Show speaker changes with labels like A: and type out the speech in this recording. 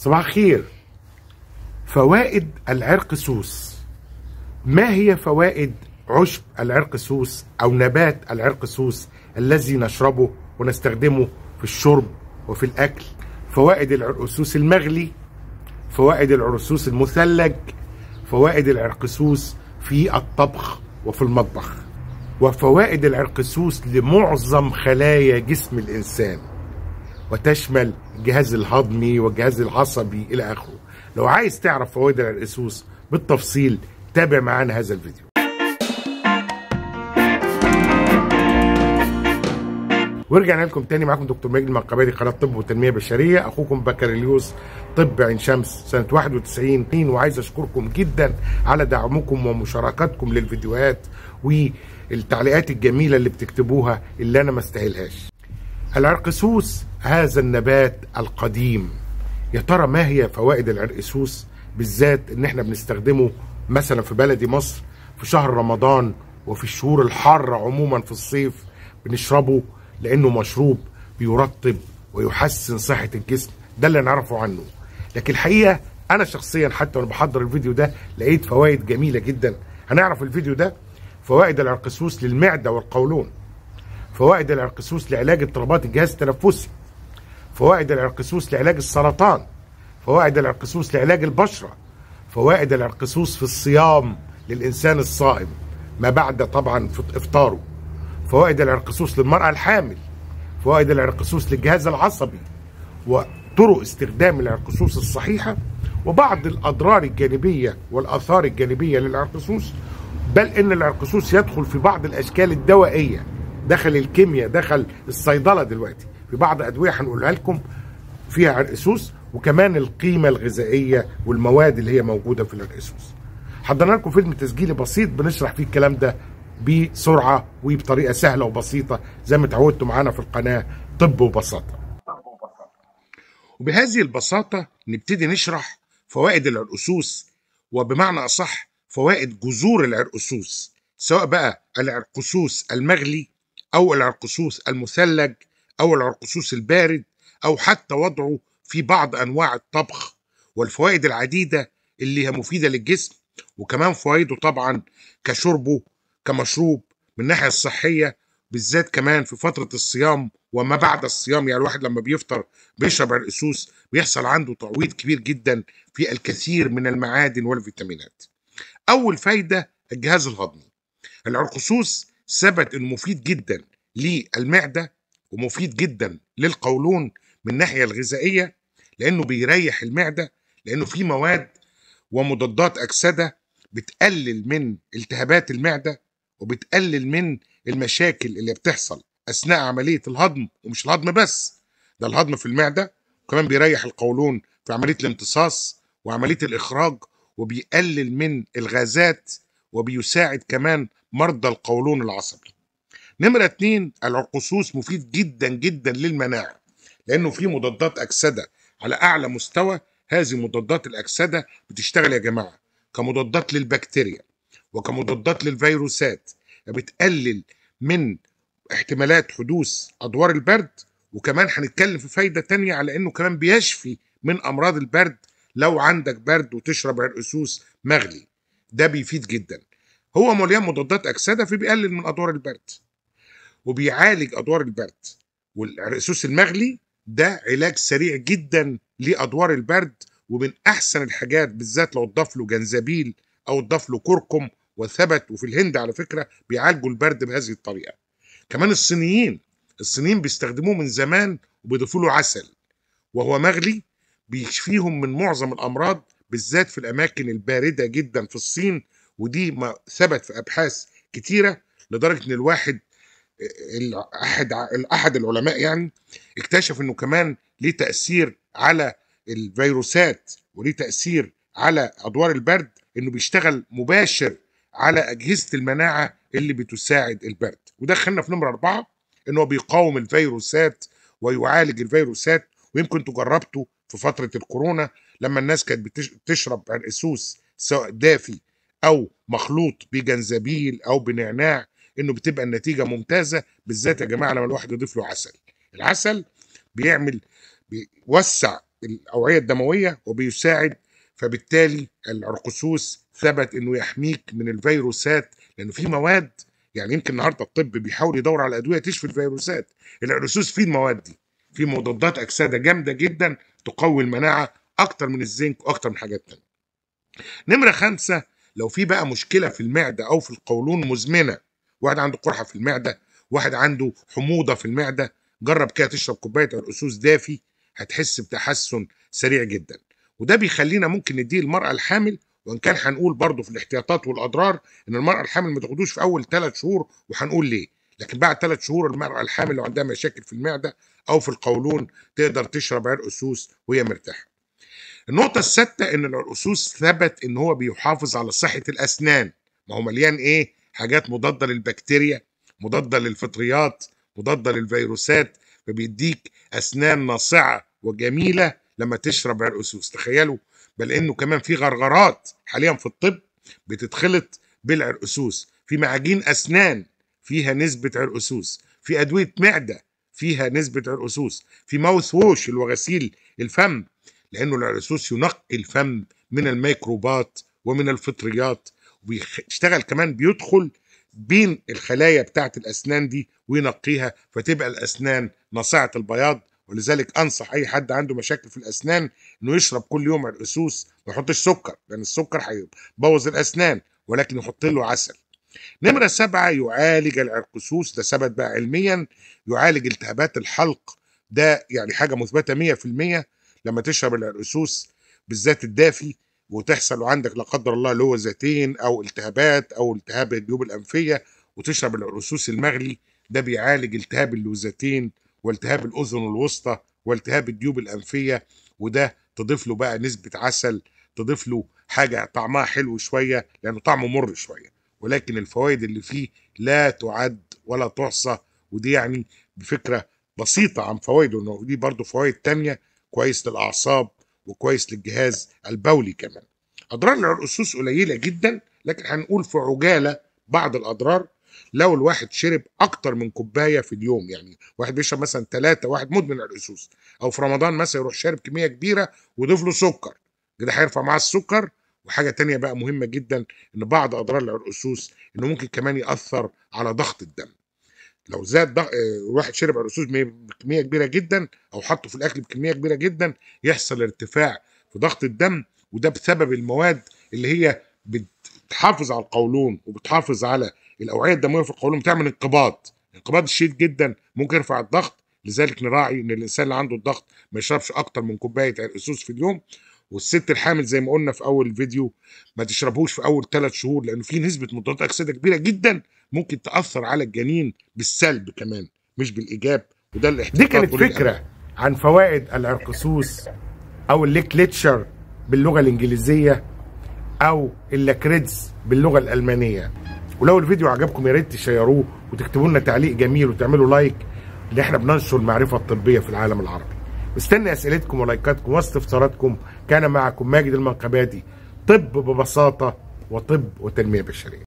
A: صباح الخير فوائد العرقسوس ما هي فوائد عشب العرقسوس أو نبات العرقسوس الذي نشربه ونستخدمه في الشرب وفي الأكل فوائد العرقسوس المغلي فوائد العرقسوس المثلج فوائد العرقسوس في الطبخ وفي المطبخ وفوائد العرقسوس لمعظم خلايا جسم الإنسان وتشمل الجهاز الهضمي والجهاز العصبي الى اخره لو عايز تعرف فوائد العرقسوس بالتفصيل تابع معانا هذا الفيديو ورجعنا لكم تاني معاكم دكتور مجدي قبائل قناه طب وتنميه بشريه اخوكم بكالوريوس طب عين شمس سنه 91 وعايز اشكركم جدا على دعمكم ومشاركتكم للفيديوهات والتعليقات الجميله اللي بتكتبوها اللي انا ما استاهلهاش العرقسوس هذا النبات القديم يا ترى ما هي فوائد العرقسوس بالذات ان احنا بنستخدمه مثلا في بلدي مصر في شهر رمضان وفي الشهور الحارة عموما في الصيف بنشربه لانه مشروب بيرطب ويحسن صحة الجسم ده اللي نعرفه عنه لكن الحقيقة انا شخصيا حتى وانا بحضر الفيديو ده لقيت فوائد جميلة جدا هنعرف الفيديو ده فوائد العرقسوس للمعدة والقولون فوائد العرقسوس لعلاج اضطرابات الجهاز التنفسي فوائد العرقسوس لعلاج السرطان فوائد العرقسوس لعلاج البشرة فوائد العرقسوس في الصيام للإنسان الصائم ما بعد طبعا إفطاره فوائد العرقسوس للمرأة الحامل فوائد العرقسوس للجهاز العصبي وطرق استخدام العرقسوس الصحيحة وبعض الأضرار الجانبية والآثار الجانبية للعرقسوس بل إن العرقسوس يدخل في بعض الأشكال الدوائية دخل الكيمياء دخل الصيدله دلوقتي في بعض ادويه هنقولها لكم فيها عرقسوس وكمان القيمه الغذائيه والمواد اللي هي موجوده في العرقسوس حضرنا لكم فيلم تسجيلي بسيط بنشرح فيه الكلام ده بسرعه وبطريقه سهله وبسيطه زي ما اتعودتوا معانا في القناه طب وبساطه وبهذه البساطه نبتدي نشرح فوائد العرقسوس وبمعنى اصح فوائد جذور العرقسوس سواء بقى العرقسوس المغلي أو العرقسوس المثلج أو العرقسوس البارد أو حتى وضعه في بعض أنواع الطبخ والفوائد العديدة اللي هي مفيدة للجسم وكمان فوائده طبعا كشربه كمشروب من الناحية الصحية بالذات كمان في فترة الصيام وما بعد الصيام يعني الواحد لما بيفطر بيشرب عرقسوس بيحصل عنده تعويض كبير جدا في الكثير من المعادن والفيتامينات. أول فايدة الجهاز الهضمي. العرقسوس ثبت انه مفيد جدا للمعده ومفيد جدا للقولون من الناحيه الغذائيه لانه بيريح المعده لانه في مواد ومضادات اكسده بتقلل من التهابات المعده وبتقلل من المشاكل اللي بتحصل اثناء عمليه الهضم ومش الهضم بس ده الهضم في المعده وكمان بيريح القولون في عمليه الامتصاص وعمليه الاخراج وبيقلل من الغازات وبيساعد كمان مرضى القولون العصبي نمرة اتنين العرقسوس مفيد جدا جدا للمناعة لأنه فيه مضادات أكسدة على أعلى مستوى هذه مضادات الأكسدة بتشتغل يا جماعة كمضادات للبكتيريا وكمضادات للفيروسات بتقلل من احتمالات حدوث أدوار البرد وكمان هنتكلم في فايدة تانية على إنه كمان بيشفي من أمراض البرد لو عندك برد وتشرب عرقسوس مغلي ده بيفيد جدا هو مليان مضادات أكسدة فبيقلل من أدوار البرد وبيعالج أدوار البرد والرسوس المغلي ده علاج سريع جدا لأدوار البرد ومن أحسن الحاجات بالذات لو اضاف له جنزبيل أو اضاف له كركم وثبت وفي الهند على فكرة بيعالجوا البرد بهذه الطريقة كمان الصينيين الصينيين بيستخدموه من زمان وبيضيفوا له عسل وهو مغلي بيشفيهم من معظم الأمراض بالذات في الأماكن الباردة جدا في الصين ودي ما ثبت في ابحاث كتيره لدرجه ان الواحد احد احد العلماء يعني اكتشف انه كمان ليه تاثير على الفيروسات وليه تاثير على ادوار البرد انه بيشتغل مباشر على اجهزه المناعه اللي بتساعد البرد ودخلنا في نمره اربعه انه بيقاوم الفيروسات ويعالج الفيروسات ويمكن تجربته في فتره الكورونا لما الناس كانت بتشرب عرقسوس سواء دافي او مخلوط بجنزبيل او بنعناع انه بتبقى النتيجه ممتازه بالذات يا جماعه لما الواحد يضيف له عسل العسل بيعمل بيوسع الاوعيه الدمويه وبيساعد فبالتالي العرقسوس ثبت انه يحميك من الفيروسات لانه في مواد يعني يمكن النهارده الطب بيحاول يدور على ادويه تشفي الفيروسات العرقسوس فيه المواد دي في مضادات اكسده جامده جدا تقوي المناعه اكتر من الزنك واكتر من حاجات تانية نمره خمسه لو في بقى مشكله في المعده او في القولون مزمنه واحد عنده قرحه في المعده واحد عنده حموضه في المعده جرب كده تشرب كوبايه عرقسوس دافي هتحس بتحسن سريع جدا وده بيخلينا ممكن نديه المراه الحامل وان كان هنقول برضه في الاحتياطات والاضرار ان المراه الحامل ما تاخدوش في اول ثلاث شهور وهنقول ليه لكن بعد ثلاث شهور المراه الحامل لو عندها مشاكل في المعده او في القولون تقدر تشرب عرق اسوس وهي مرتاحه النقطة الستة إن العرقسوس ثبت إن هو بيحافظ على صحة الأسنان ما هو مليان إيه؟ حاجات مضادة للبكتيريا مضادة للفطريات مضادة للفيروسات فبيديك أسنان ناصعة وجميلة لما تشرب عرقسوس تخيلوا بل إنه كمان في غرغرات حاليا في الطب بتتخلط بالعرقسوس في معاجين أسنان فيها نسبة عرقسوس في أدوية معدة فيها نسبة عرقسوس في ماوث ووش اللي هو غسيل الفم لأنه العرسوس ينقي الفم من الميكروبات ومن الفطريات وبيشتغل كمان بيدخل بين الخلايا بتاعة الأسنان دي وينقيها فتبقى الأسنان ناصعة البياض ولذلك أنصح أي حد عنده مشاكل في الأسنان إنه يشرب كل يوم عرقسوس ما يحطش سكر لأن السكر هيبوظ الأسنان ولكن يحط له عسل. نمرة سبعة يعالج العرقسوس ده ثبت بقى علميا يعالج التهابات الحلق ده يعني حاجة مثبتة 100% لما تشرب الأرسوس بالذات الدافي وتحصل عندك لا قدر الله اللي هو او التهابات او التهاب الجيوب الانفيه وتشرب العرسوس المغلي ده بيعالج التهاب اللوزتين والتهاب الاذن الوسطى والتهاب الجيوب الانفيه وده تضيف له بقى نسبه عسل تضيف له حاجه طعمها حلو شويه لانه طعمه مر شويه ولكن الفوائد اللي فيه لا تعد ولا تحصى ودي يعني بفكره بسيطه عن فوائده دي برضه فوائد تانية كويس للاعصاب وكويس للجهاز البولي كمان اضرار الاسوس قليله جدا لكن هنقول في عجاله بعض الاضرار لو الواحد شرب اكتر من كوبايه في اليوم يعني واحد بيشرب مثلا ثلاثه واحد مدمن على الاسوس او في رمضان مثلا يروح شارب كميه كبيره ويضيف له سكر كده هيرفع معاه السكر وحاجه تانية بقى مهمه جدا ان بعض اضرار الاسوس انه ممكن كمان ياثر على ضغط الدم لو زاد ضغط آه، واحد شرب عرقسوس بكميه كبيره جدا او حطه في الاكل بكميه كبيره جدا يحصل ارتفاع في ضغط الدم وده بسبب المواد اللي هي بتحافظ على القولون وبتحافظ على الاوعيه الدمويه في القولون بتعمل انقباض انقباض شديد جدا ممكن يرفع الضغط لذلك نراعي ان الانسان اللي عنده الضغط ما يشربش اكتر من كوبايه عرقسوس في اليوم والست الحامل زي ما قلنا في اول فيديو ما تشربوش في اول ثلاث شهور لانه في نسبه مضادات اكسده كبيره جدا ممكن تاثر على الجنين بالسلب كمان مش بالايجاب وده الاحتمال دي كانت فكره عن فوائد العرقسوس او الليكليتشر باللغه الانجليزيه او اللاكريدز باللغه الالمانيه ولو الفيديو عجبكم يا ريت تشيروه وتكتبوا لنا تعليق جميل وتعملوا لايك لان احنا بننشر المعرفه الطبيه في العالم العربي واستنى اسئلتكم ولايكاتكم واستفساراتكم كان معكم ماجد المنقبادي طب ببساطه وطب وتنميه بشريه